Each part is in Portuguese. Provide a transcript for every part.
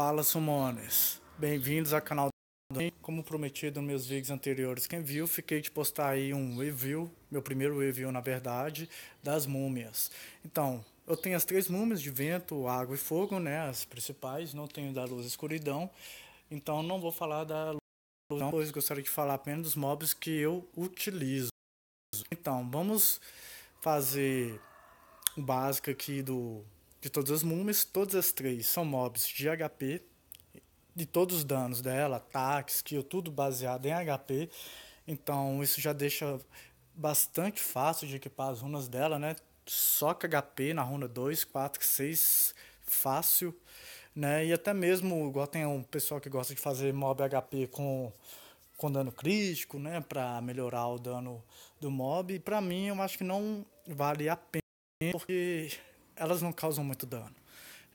Fala Sumones, bem-vindos ao canal do Como prometido nos meus vídeos anteriores, quem viu, fiquei de postar aí um review, meu primeiro review na verdade, das múmias. Então, eu tenho as três múmias de vento, água e fogo, né, as principais, não tenho da luz e escuridão, então não vou falar da luz, pois gostaria de falar apenas dos mobs que eu utilizo. Então, vamos fazer o básico aqui do de todas as múmias, todas as três são mobs de HP, de todos os danos dela, ataques, kill, tudo baseado em HP. Então isso já deixa bastante fácil de equipar as runas dela, né? Soca HP na runa 2, 4, 6, fácil, né? E até mesmo, igual tem um pessoal que gosta de fazer mob HP com, com dano crítico, né? Pra melhorar o dano do mob. E pra mim, eu acho que não vale a pena, porque elas não causam muito dano.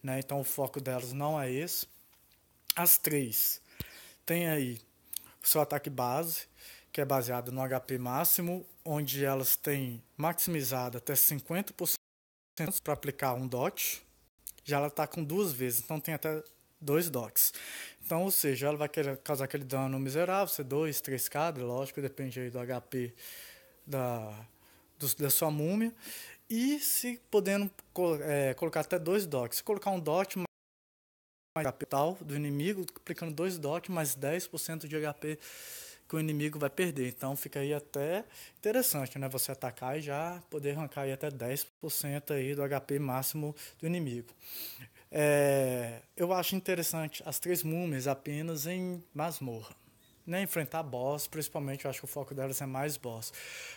Né? Então o foco delas não é esse. As três têm aí o seu ataque base, que é baseado no HP máximo, onde elas têm maximizado até 50% para aplicar um DOT. Já ela está com duas vezes, então tem até dois DOTs. Então, ou seja, ela vai querer causar aquele dano miserável, ser 2, 3 cadras, lógico, depende aí do HP da, do, da sua múmia. E se podendo é, colocar até dois dots. Se colocar um dot mais capital do inimigo, aplicando dois dots mais 10% de HP que o inimigo vai perder. Então fica aí até interessante, né? Você atacar e já poder arrancar aí até 10% aí do HP máximo do inimigo. É, eu acho interessante as três múmias apenas em masmorra. Né, enfrentar boss, principalmente eu acho que o foco delas é mais boss.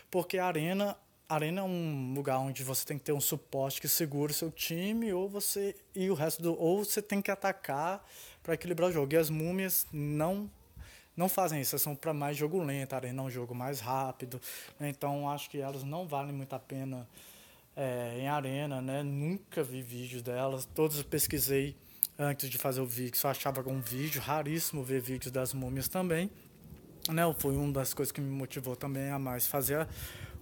Porque a arena arena é um lugar onde você tem que ter um suporte que segura o seu time ou você e o resto do ou você tem que atacar para equilibrar o jogo. E as múmias não não fazem isso, elas são para mais jogo lento, a arena é um jogo mais rápido. Né? Então acho que elas não valem muito a pena é, em arena, né? Nunca vi vídeos delas, todos pesquisei antes de fazer o vídeo, só achava algum vídeo, raríssimo ver vídeos das múmias também. Né, foi uma das coisas que me motivou também a mais fazer a,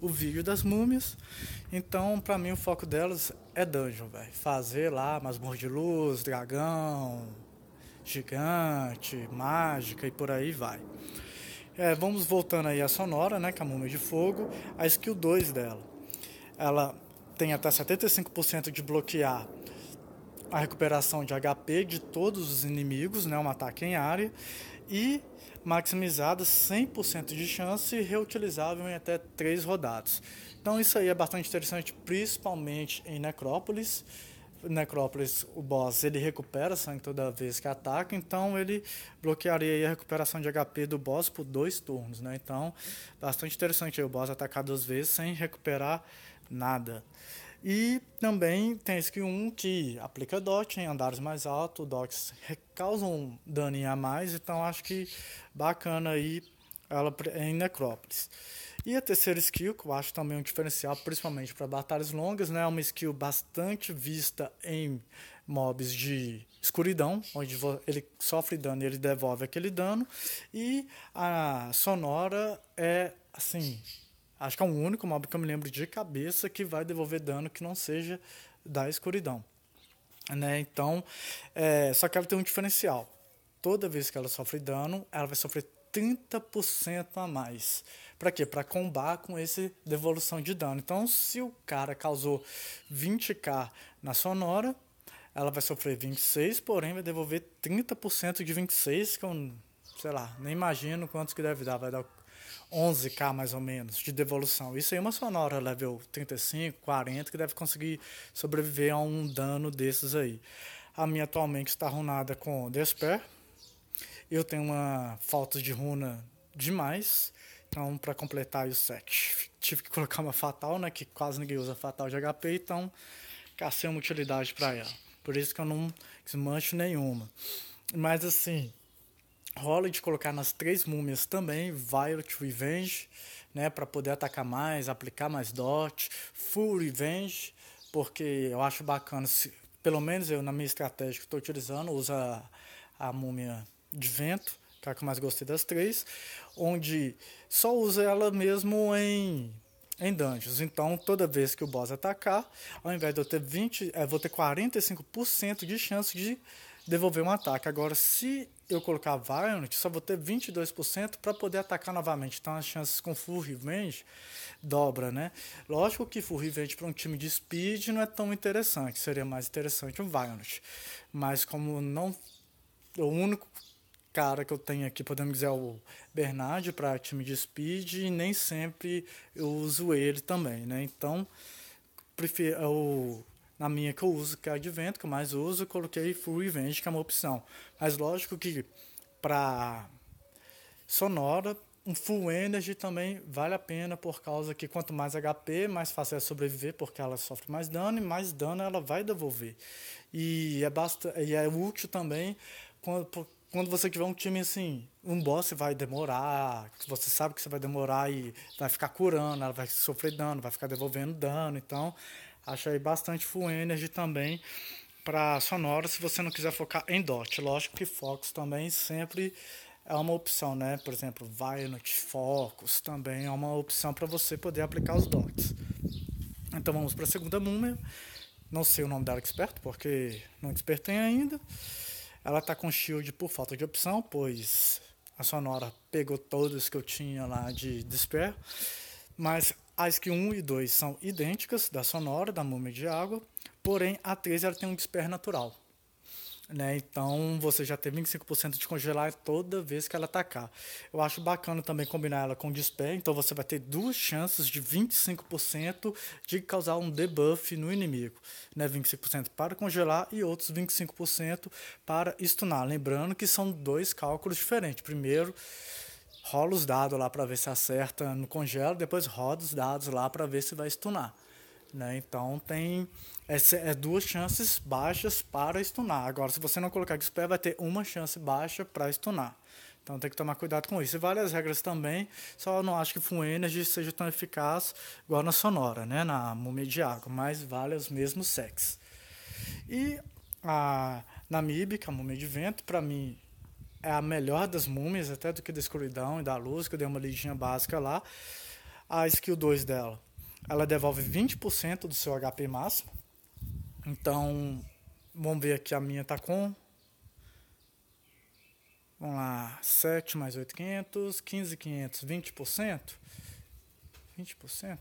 o vídeo das múmias. Então, para mim, o foco delas é dungeon, velho. Fazer lá masmorra de luz, dragão, gigante, mágica e por aí vai. É, vamos voltando aí à sonora, né, que é a múmia de fogo, a skill 2 dela. Ela tem até 75% de bloquear a recuperação de HP de todos os inimigos, né, um ataque em área, e maximizada, 100% de chance, reutilizável em até três rodados. Então isso aí é bastante interessante, principalmente em necrópolis. Necrópolis, o boss, ele recupera sangue toda vez que ataca, então ele bloquearia a recuperação de HP do boss por dois turnos, né? Então, bastante interessante aí, o boss atacar duas vezes sem recuperar nada. E também tem SQ1 que aplica DOT em andares mais altos, DOTs causam dano a mais, então acho que bacana aí ela em necrópolis. E a terceira skill, que eu acho também um diferencial, principalmente para batalhas longas, né? É uma skill bastante vista em mobs de escuridão, onde ele sofre dano e ele devolve aquele dano. E a sonora é, assim, Acho que é o único mob que eu me lembro de cabeça que vai devolver dano que não seja da escuridão. Né? Então, é, só que ela tem um diferencial. Toda vez que ela sofre dano, ela vai sofrer 30% a mais. Para quê? Para combar com esse devolução de dano. Então, se o cara causou 20k na sonora, ela vai sofrer 26, porém vai devolver 30% de 26, que eu, sei lá, nem imagino quantos que deve dar. Vai dar 11k mais ou menos de devolução. Isso aí é uma sonora level 35, 40 que deve conseguir sobreviver a um dano desses aí. A minha atualmente está runada com Despair. Eu tenho uma falta de runa demais. Então, para completar o set, tive que colocar uma fatal, né? Que quase ninguém usa fatal de HP, então cacei uma utilidade para ela. Por isso que eu não desmancho nenhuma. Mas assim, rola de colocar nas três múmias também Violet Revenge, né, para poder atacar mais, aplicar mais dot, Full Revenge, porque eu acho bacana, se, pelo menos eu na minha estratégia que estou utilizando, usa a, múmia de vento, que é a que eu mais gostei das três, onde só usa ela mesmo em em dungeons. Então, toda vez que o boss atacar, ao invés de eu ter 20, eu eh, vou ter 45% de chance de devolver um ataque. Agora, se eu colocar Violent, só vou ter 22% para poder atacar novamente. Então as chances com Full Revenge dobra, né? Lógico que Full Revenge para um time de Speed não é tão interessante. Seria mais interessante um Violent. Mas como não... O único cara que eu tenho aqui, podemos dizer, é o Bernard para time de Speed. E nem sempre eu uso ele também, né? Então, prefiro... É eu, na minha que eu uso, que é a vento que eu mais uso, eu coloquei Full Revenge, que é uma opção. Mas lógico que para sonora, um Full Energy também vale a pena, por causa que quanto mais HP, mais fácil é sobreviver, porque ela sofre mais dano e mais dano ela vai devolver. E é, basta, e é útil também quando, quando você tiver um time assim, um boss vai demorar, você sabe que você vai demorar e vai ficar curando, ela vai sofrer dano, vai ficar devolvendo dano, então Achei bastante full energy também para sonora, se você não quiser focar em dot. Lógico que Fox também sempre é uma opção, né? Por exemplo, Violet Focus também é uma opção para você poder aplicar os dots. Então vamos para a segunda múmia. Não sei o nome dela expert porque não despertei ainda. Ela tá com shield por falta de opção, pois a sonora pegou todos que eu tinha lá de despair. Mas as que 1 e 2 são idênticas da sonora, da múmia de água, porém a 3 ela tem um desper natural. Né? Então você já tem 25% de congelar toda vez que ela atacar. Eu acho bacana também combinar ela com despair, então você vai ter duas chances de 25% de causar um debuff no inimigo, né? 25% para congelar e outros 25% para stunar. Lembrando que são dois cálculos diferentes. Primeiro, rola os dados lá para ver se acerta no congelo, depois roda os dados lá para ver se vai stunar. Né? Então tem essa, é duas chances baixas para stunar. Agora, se você não colocar pé vai ter uma chance baixa para stunar. Então tem que tomar cuidado com isso. E várias regras também, só não acho que Full Energy seja tão eficaz igual na Sonora, né? na Múmia de Água, mas vale os mesmos sex. E a Namib, a Múmia de Vento, para mim é a melhor das múmias, até do que da escuridão e da luz, que eu dei uma lidinha básica lá. A skill 2 dela, ela devolve 20% do seu HP máximo. Então, vamos ver aqui, a minha tá com... Vamos lá, 7 mais 8, 8,500, 15,500, 20%. 20%?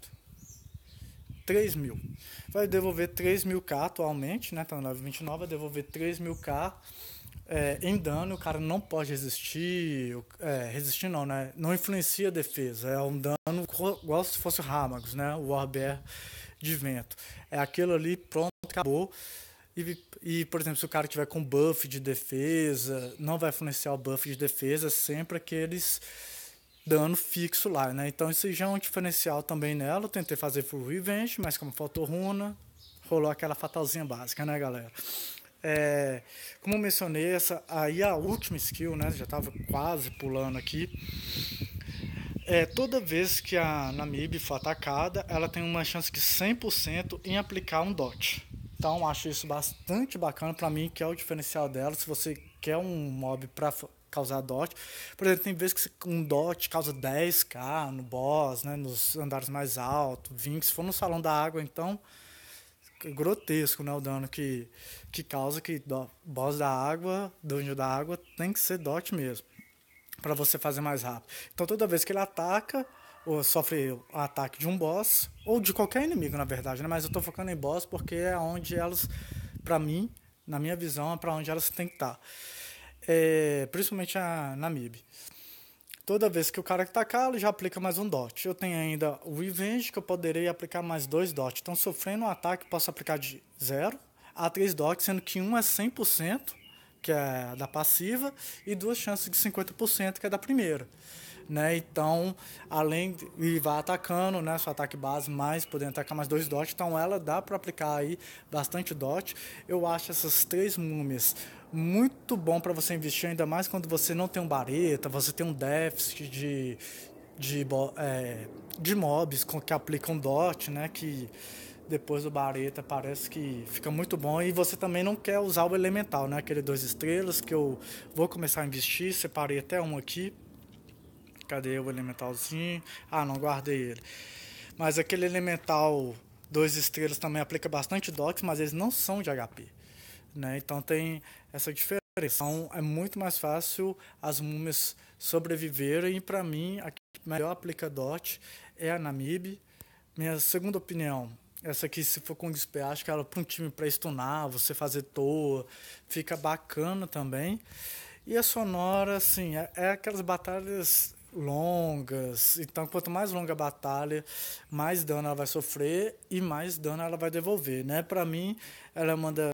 3 mil. Vai devolver 3 mil K atualmente, né? Tá no 929, vai devolver 3 mil K é, em dano, o cara não pode resistir. É, resistir não, né? Não influencia a defesa. É um dano igual se fosse o Ramagos, né? O Warbear de vento. É aquilo ali, pronto, acabou. E, e, por exemplo, se o cara tiver com buff de defesa, não vai influenciar o buff de defesa, sempre aqueles dano fixo lá, né? Então isso já é um diferencial também nela. Eu tentei fazer full revenge, mas como faltou runa, rolou aquela fatalzinha básica, né, galera? É, como eu mencionei, essa aí é a última skill, né? Já estava quase pulando aqui. É, toda vez que a Namib for atacada, ela tem uma chance de 100% em aplicar um dot. Então, acho isso bastante bacana para mim, que é o diferencial dela. Se você quer um mob para causar dot, por exemplo, tem vezes que um dot causa 10k no boss, né, nos andares mais altos, 20, se for no salão da água, então grotesco, né? O dano que, que causa que do, boss da água, dungeon da água, tem que ser dot mesmo. para você fazer mais rápido. Então toda vez que ele ataca, ou sofre o um ataque de um boss, ou de qualquer inimigo, na verdade, né? Mas eu tô focando em boss porque é onde elas, para mim, na minha visão, é para onde elas têm que estar. Tá. É, principalmente a Namib. Toda vez que o cara tacar, tá ele já aplica mais um dot. Eu tenho ainda o Revenge, que eu poderei aplicar mais dois dots. Então, sofrendo um ataque, posso aplicar de 0 a 3 dots, sendo que um é 100%, que é da passiva, e duas chances de 50%, que é da primeira né? Então, além e vai atacando, né? Seu ataque base mais, podendo atacar mais dois dots. Então, ela dá para aplicar aí bastante dot. Eu acho essas três múmias muito bom para você investir, ainda mais quando você não tem um bareta, você tem um déficit de de, é, de mobs com, que aplicam dot, né? Que depois do Bareta parece que fica muito bom e você também não quer usar o elemental, né? Aquele dois estrelas que eu vou começar a investir, separei até um aqui cadê o elementalzinho? Ah, não guardei ele. Mas aquele elemental dois estrelas também aplica bastante docs, mas eles não são de HP. Né? Então tem essa diferença. Então é muito mais fácil as múmias sobreviverem. E para mim, a que melhor aplica DOT é a Namib. Minha segunda opinião, essa aqui, se for com XP, acho que ela é para um time para stunar, você fazer toa, fica bacana também. E a Sonora, assim, é, é aquelas batalhas longas. Então, quanto mais longa a batalha, mais dano ela vai sofrer e mais dano ela vai devolver, né? Para mim, ela é